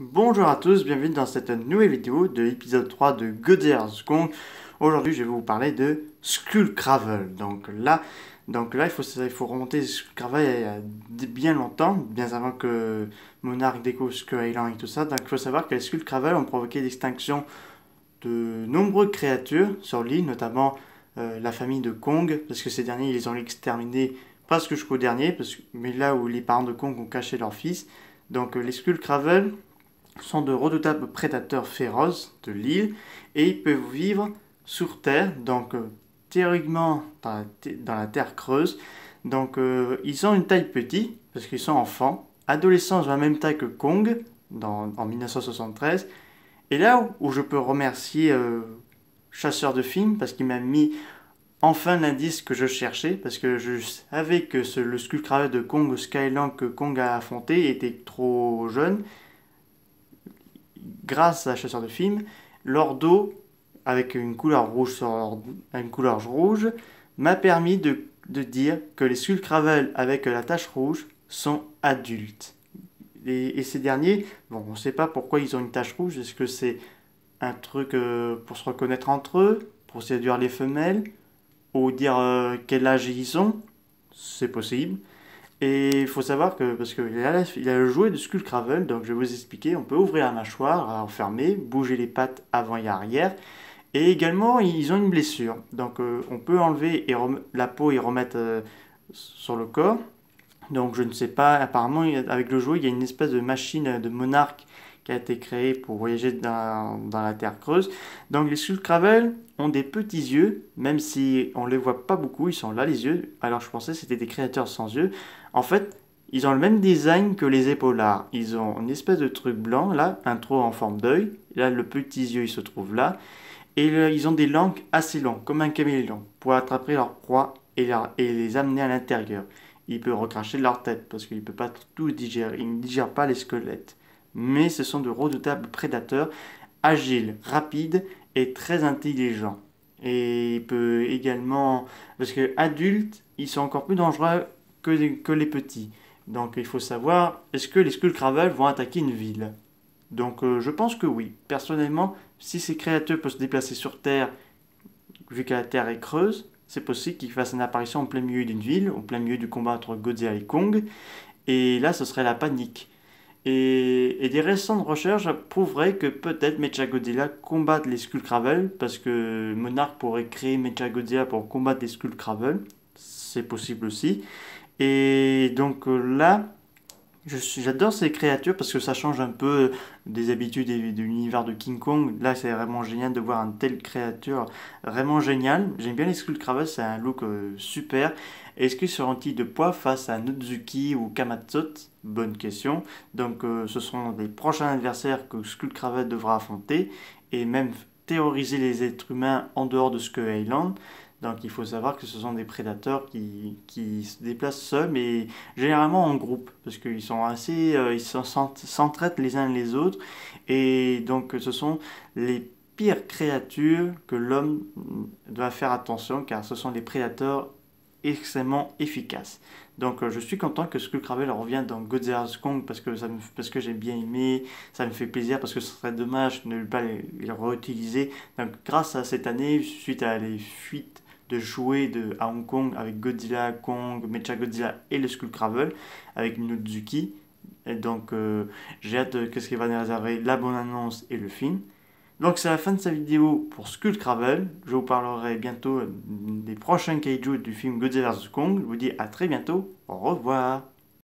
Bonjour à tous, bienvenue dans cette nouvelle vidéo de l'épisode 3 de Godzillas Kong. Aujourd'hui, je vais vous parler de Skullcravel. Donc là, donc là, il faut, il faut remonter Skullcravel il y a bien longtemps, bien avant que Monarch découvre Skull Island et tout ça. Donc il faut savoir que les Skullcravel ont provoqué l'extinction de nombreuses créatures sur l'île, notamment euh, la famille de Kong, parce que ces derniers, ils ont exterminé presque jusqu'au dernier, parce mais là où les parents de Kong ont caché leur fils. Donc euh, les Skullcravel sont de redoutables prédateurs féroces de l'île et ils peuvent vivre sur Terre, donc euh, théoriquement dans la, Terre creuse. Donc euh, ils ont une taille petite, parce qu'ils sont enfants, adolescents ont la même taille que Kong dans, en 1973. Et là où, je peux remercier euh, Chasseur de films, parce qu'il m'a mis enfin l'indice que je cherchais, parce que je savais que le sculpture de Kong, Skyland que Kong a affronté, était trop jeune grâce à Chasseur de Films, leur dos, avec une couleur rouge, une couleur rouge m'a permis de, dire que les sulcravel avec la tache rouge sont adultes. Et, ces derniers, on ne sait pas pourquoi ils ont une tache rouge, est-ce que c'est un truc euh, pour se reconnaître entre eux, pour séduire les femelles, ou dire euh, quel âge ils ont, c'est possible. Et il faut savoir que, parce qu'il a, il a le jouet de Cravel, donc je vais vous expliquer, on peut ouvrir la mâchoire, enfermer, bouger les pattes avant et arrière, et également ils ont une blessure, donc euh, on peut enlever la peau et remettre euh, sur le corps. Donc je ne sais pas, apparemment avec le jouet il y a une espèce de machine de monarque qui a été créé pour voyager dans, la Terre creuse. Donc les sous ont des petits yeux, même si on ne les voit pas beaucoup, ils sont là les yeux. Alors je pensais c'était des créateurs sans yeux. En fait, ils ont le même design que les épaulards. Ils ont une espèce de truc blanc, là, un trou en forme d'œil. Là, le petit yeux, il se trouve là. Et ils ont des langues assez longues, comme un caméléon, pour attraper leur proie et, les amener à l'intérieur. Il peut recracher leur tête, parce qu'il ne peuvent pas tout digérer. Il ne digèrent pas les squelettes mais ce sont de redoutables prédateurs, agiles, rapides et très intelligents. Et il peut également... Parce que adultes, ils sont encore plus dangereux que, les, petits. Donc il faut savoir, est-ce que les skullcravel vont attaquer une ville Donc euh, je pense que oui. Personnellement, si ces créatures peuvent se déplacer sur Terre, vu que la Terre est creuse, c'est possible qu'ils fassent une apparition en plein milieu d'une ville, au plein milieu du combat entre Godzilla et Kong. Et là, ce serait la panique. Et, et, des récentes recherches prouveraient que peut-être Mechagodzilla combatte les SkullCravel, parce que Monarch pourrait créer Mechagodzilla pour combattre les SkullCravel, c'est possible aussi. Et donc euh, là, J'adore ces créatures parce que ça change un peu euh, des habitudes et de l'univers de King Kong. Là, c'est vraiment génial de voir une telle créature. Vraiment génial. J'aime bien les Skull c'est un look euh, super. Est-ce qu'ils seront ils de poids face à Nozuki ou Kamatsot Bonne question. Donc, euh, ce seront des prochains adversaires que Skull devra affronter et même terroriser les êtres humains en dehors de Skull Island. Donc il faut savoir que ce sont des prédateurs qui, se déplacent seuls, mais généralement en groupe, parce qu'ils sont assez, euh, ils s'entraident les uns les autres, et donc ce sont les pires créatures que l'homme doit faire attention, car ce sont des prédateurs extrêmement efficaces. Donc euh, je suis content que Skullcrabble revienne dans Godzilla's Kong parce que, ça parce que j'ai bien aimé, ça me fait plaisir parce que ce serait dommage de ne pas les réutiliser. Donc grâce à cette année, suite à les fuites de jouer de, à Hong Kong avec Godzilla, Kong, Mecha Godzilla et le Cravel avec Minozuki. donc, euh, j'ai hâte qu'est-ce qu'il va nous réserver la bonne annonce et le film. Donc, c'est la fin de sa vidéo pour Cravel. Je vous parlerai bientôt des prochains kaiju du film Godzilla vs Kong. Je vous dis à très bientôt. Au revoir.